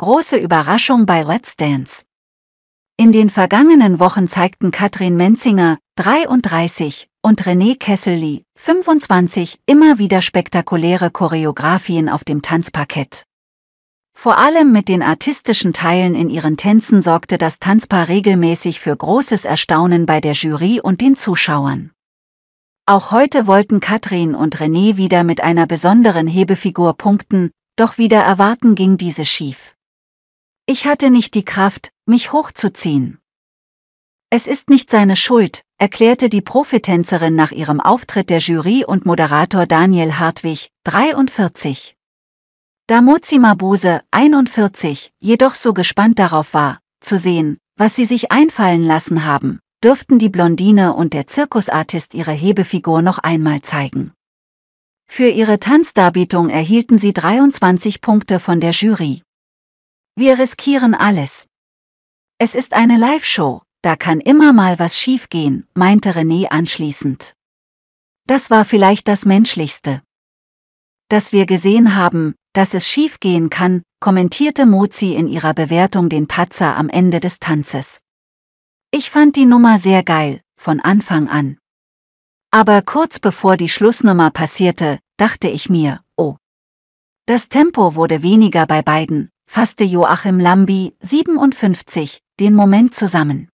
Große Überraschung bei Let's Dance. In den vergangenen Wochen zeigten Katrin Menzinger, 33, und René Kesselli, 25, immer wieder spektakuläre Choreografien auf dem Tanzparkett. Vor allem mit den artistischen Teilen in ihren Tänzen sorgte das Tanzpaar regelmäßig für großes Erstaunen bei der Jury und den Zuschauern. Auch heute wollten Katrin und René wieder mit einer besonderen Hebefigur punkten, doch wieder erwarten ging diese schief. Ich hatte nicht die Kraft, mich hochzuziehen. Es ist nicht seine Schuld, erklärte die Profitänzerin nach ihrem Auftritt der Jury und Moderator Daniel Hartwig, 43. Da Mozi Mabuse, 41, jedoch so gespannt darauf war, zu sehen, was sie sich einfallen lassen haben, dürften die Blondine und der Zirkusartist ihre Hebefigur noch einmal zeigen. Für ihre Tanzdarbietung erhielten sie 23 Punkte von der Jury. Wir riskieren alles. Es ist eine Live-Show, da kann immer mal was schiefgehen, meinte René anschließend. Das war vielleicht das Menschlichste. Dass wir gesehen haben, dass es schiefgehen kann, kommentierte Mozi in ihrer Bewertung den Patzer am Ende des Tanzes. Ich fand die Nummer sehr geil, von Anfang an. Aber kurz bevor die Schlussnummer passierte, dachte ich mir, oh. Das Tempo wurde weniger bei beiden, fasste Joachim Lambi, 57, den Moment zusammen.